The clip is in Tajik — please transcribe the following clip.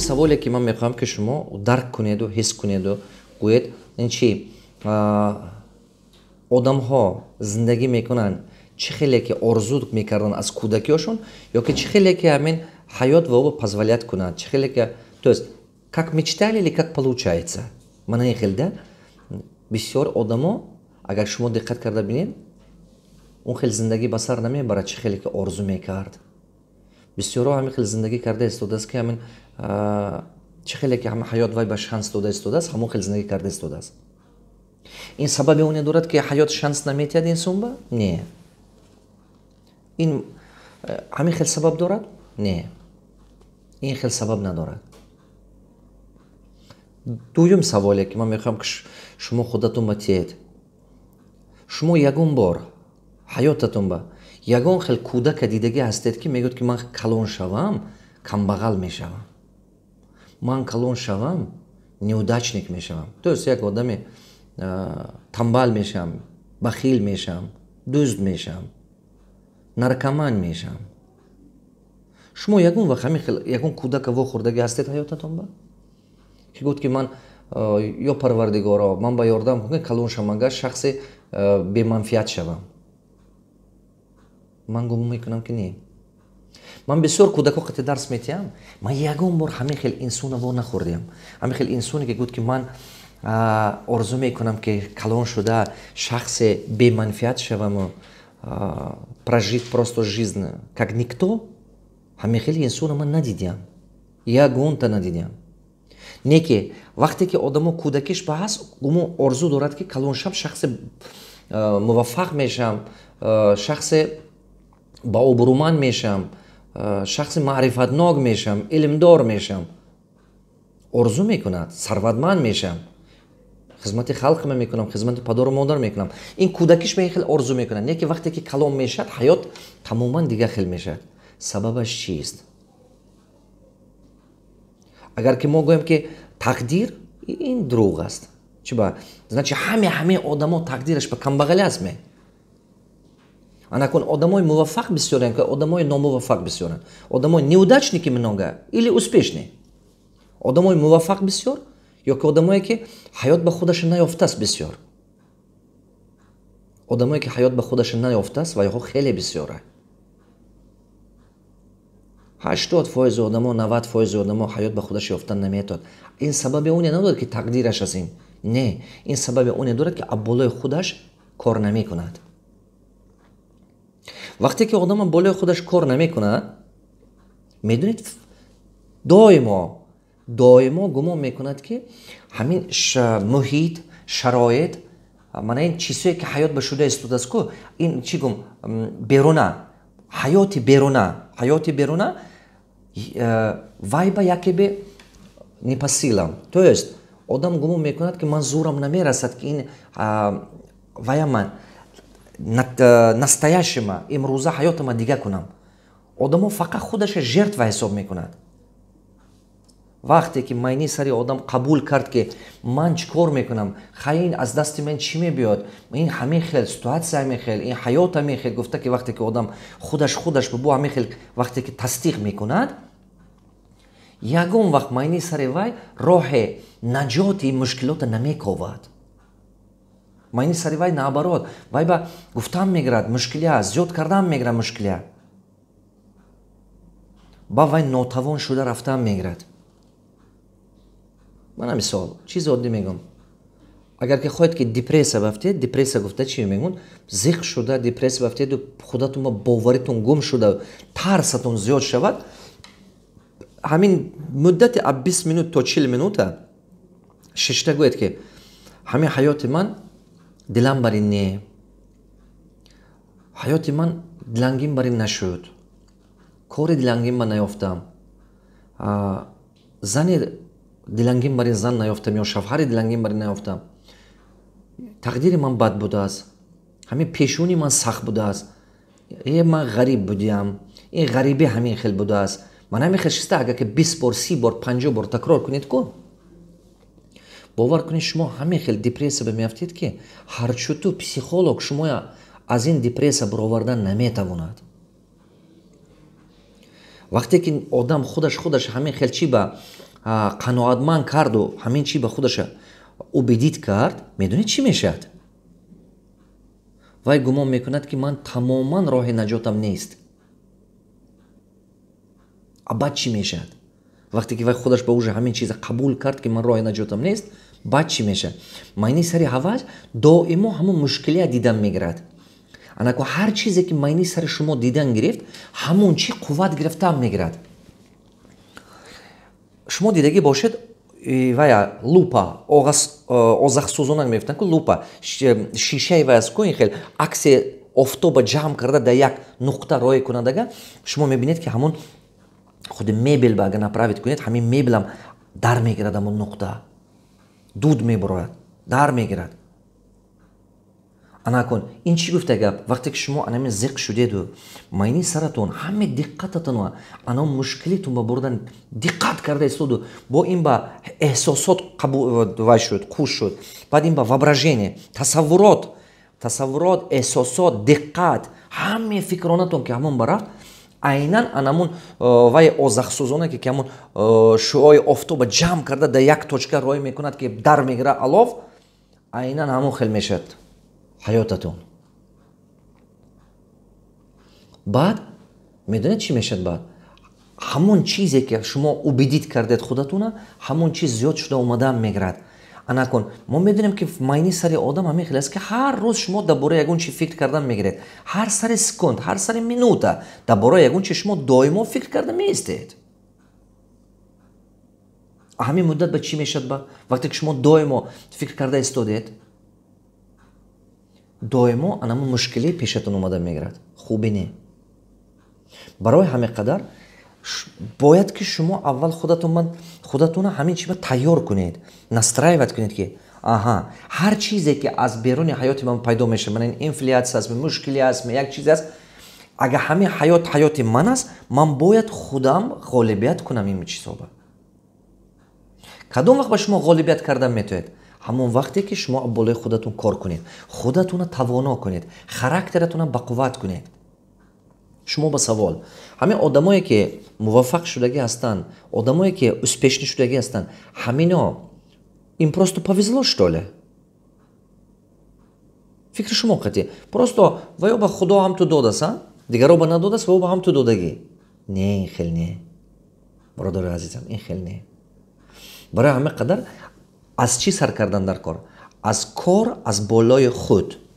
дуюмин саволе ки ман мехоҳам ки шумо дарк кунеду ҳис кунеду гӯед ин чи одамҳо зиндагӣ мекунанд чӣ хеле ки орзу мекарданд аз кӯдакиошон ё ки чӣ хеле ки амин ҳаёт ваобо позволят кунанд чӣ хеле ки тост как мечтали или как получается манаи хелда бисёр одамо агар шумо диққат карда бинед он хел зиндагӣ ба сар намебарад чӣ хеле ки орзу мекард бисёро ҳамин хел зиндагӣ карда истодааст ки ҳамин чӣ хеле ки ҳама ҳаёт вай ба шанс дода истодааст ҳамон хел зиндагӣ карда истодааст ин сабабе оне дорад ки ҳаёт шанс наметиҳад инсон ба не ин э, ҳамин хел сабаб дорад не ин хел сабаб надорад дуюм саволе ки ман мехоҳам ки шумо худатон ба тиҳед шумо ягон бор ҳаёттатон ба ягон хел кӯдака дидагӣ ҳастед ки мегӯяд ки ман калон шавам камбағал мешавам ман калон шавам неудачник мешавам тӯс як одаме тамбал мешавам бахил мешавам дӯзд мешавам наркоман мешавам шумо ягон вақт ҳамин хел ягон кӯдака вохӯрдагӣ ҳастед ҳаётатонба ки гуфт ки ман ё парвардигоро ман ба ёрдам калон шавам агар шахсе беманфиат шавам ман гумон мекунам ки не ман бисёр кӯдако қате дарс метиҳам ман ягон бор ҳамин хел инсона во нахӯрдиам ҳамин хел инсоне ки гуфт ки ман орзу мекунам ки калон шуда шахсе беманфиат шаваму прожит просто жизн как никто ҳамин хели инсона ман надидиам ягонта надидиам не ки вақте ки одамо кӯдакиш ба ҳаст гумон орзу дорад ки калоншаб шахсе муваффақ мешам шахсе ба обруман мешам э, шахси маърифатнок мешам илмдор мешам орзу мекунад сарватманд мешам хизмати халқ мекунам хизмати падару модар мекунам ин кӯдакиш ба ин хел орзу мекунад яке вақте ки калом мешавад ҳаёт тамоман дигар хел мешавад сабабаш чист агар ки мо гӯем ки тақдир ин дурӯғ аст чи ба значи ҳаме ҳамаи одамо тақдираш ба камбағали аст ме анакун одамои муваффақ бисёрен ки одамои номуваффақ бисёрен одамои неудачники много или успешни одамои муваффақ бисёр ёки одамое ки ҳаёт ба худаш наёфтааст бисёр одамое ки ҳаёт ба худаш наёфтааст ва ёҳо хеле бисёра ҳаштод фоизи одамо навад фоизи одамо ҳаёт ба худаш ёфтан наметод ин сабаби оне надорад ки тақдираш аз ин не ин сабаби оне дорад ки аболои худаш кор намекунад вақте ки одам болои худаш кор намекунад медонед доимо доимо гумон мекунад ки ҳамин муҳит шароит мана ин чизое ки ҳаёт ба шуда истодааст ку ин чӣ гум беруна ҳаёти беруна ҳаёти беруна э, вай ба яке бе непасилам то есть одам гумон мекунад ки ман зурам намерасад ки ин ваяман Э, настоящима имрӯза ҳаётама дига кунам одамо фақат худаша жертва ҳисоб мекунад вақте ки майни сари одам қабул кард ки ман чӣ кор мекунам хаин аз дасти мен чӣ мебиёд ин ҳамехел ситуатсия ҳамехел ин ҳаёт ҳамехел гуфта ки вақте ки одам худаш худаш бубу ҳамехел вақте ки тасдиқ мекунад ягон вақт майни сари вай роҳи наҷоти ин мушкилота намекобад маъни сари вай наоборот вай ба гуфтан мегирад мушкилия зиёд кардан мегирад мушкилия ба вай нотавон шуда рафтан мегирад мана мисол чиз оддӣ мегӯм агар ки хоҳед ки депрессия бафтед депрессия гуфта чи мегӯн зих шуда депрессия бафтеду худатон ва боваритон гум шуда тарсатон зиёд шавад ҳамин муддати а бист минут то чил минута шишта гӯед ки ҳамин ҳаёти ман дилам бар ин не ҳаёти ман дилангим бар ин нашуд кори дилангим ба наёфтам зани дилангим бар ин зан наёфтам ё шавҳари дилангим бар ин наёфтам тақдири ман бад будааст ҳамин пешуни ман сахт будааст е ман ғариб будиам ин ғарибӣ ҳамин хел будааст ман ҳамин хел шиста агар ки бист бор си бор панҷо бор такрор кунед кун бовар кунед шумо ҳамин хел депрессия ба меафтед ки ҳарчуту психолог шумо аз ин депрессия бироварда наметавонад вақте ки одам худаш худаш ҳамин хел чи ба қаноатманд карду ҳамин чи ба худаш убедид кард медонед чӣ мешавад вай гумон мекунад ки ман тамоман роҳи наҷотам нест абад чӣ мешавад вақте ки вай худаш ба уже ҳамин чиза қабул кард ки ман роҳи наҷотам нест баъд чӣ меша майни сари ҳаваҷ доимо ҳамон мушкилия дидан мегирад анако ҳар чизе ки майни сари шумо дидан гирифт ҳамон чӣ қувват гирифтан мегирад шумо дидагӣ бошед вая лупа э, озахсозона мегуфтанд ку лупа э, шишаи вай аст ку ин хел акси офтоба ҷамъ карда дар як нуқта роӣ кунадага шумо мебинед ки ҳамон худи мебел ба агар направит кунед ҳамин мебелам дар мегирад амон нуқта дуд мебурояд дар мегирад анакун ин чӣ гуфта гап вақте ки шумо анамин зиқ шудеду майни саратон ҳаме диққататанва анаон мушкилитон ба бурдан диққат карда истоду бо ин ба эҳсосот қабулва шуд қуш шуд баъд ин ба воображение тасаввурот тасаввурот эҳсосот диққат ҳаме фикронатон ки ҳамон ба рафт айнан анамун э, вай озахсузона ки амн э, шӯои офтоба ҷамъ карда дар як точка рой мекунад ки дар мегира алов айнан ҳамон хел мешавад ҳаётатон баъд медонед чӣ мешавад баъд ҳамон чизе ки шумо убедид кардед худатона ҳамон чиз зиёд шуда омада мегирад накун мо медонем ки майни сари одам ҳамин хеле аст ки ҳар рӯз шумо дар бораи ягон чи фикр кардан мегиред ҳар сари секунд ҳар сари минута дар бораи ягон чи шумо доимо фикр карда меистед ҳамин муддат ба чӣ мешавад ба вақте ки шумо доимо фикр карда истодед доимо анаму мушкили пешатон омада мегирад хуби не барои ҳамин қадар باید که شما اول خودتون من خودتون همین چی تیار کنید نسترایوت کنید که آها هر چیزی که از بیرون حیات من پیدا میشه من این انفلیاتس به مشکلی است یک چیز است اگر همه حیات حیات من است من باید خودم غالبیت کنم این چیز با کدوم وقت با شما غالبیت کردم میتونید؟ همون وقتی که شما بالای خودتون کار کنید خودتون توانا کنید خرکترتون قوت کنید шумо ба савол ҳамин одамое ки муваффақ шудагӣ ҳастанд одамое ки успешни шудагӣ ҳастанд ҳамино им просто повезло штоле фикри шумо қатӣ просто ва ё ба худо ҳам ту додаса дигаро ба надодаст ва ё ба ҳам ту додагӣ не ин хел не бародари азизам ин хел не барои ҳамин қадар аз чӣ сар кардан дар кор аз кор аз болои худ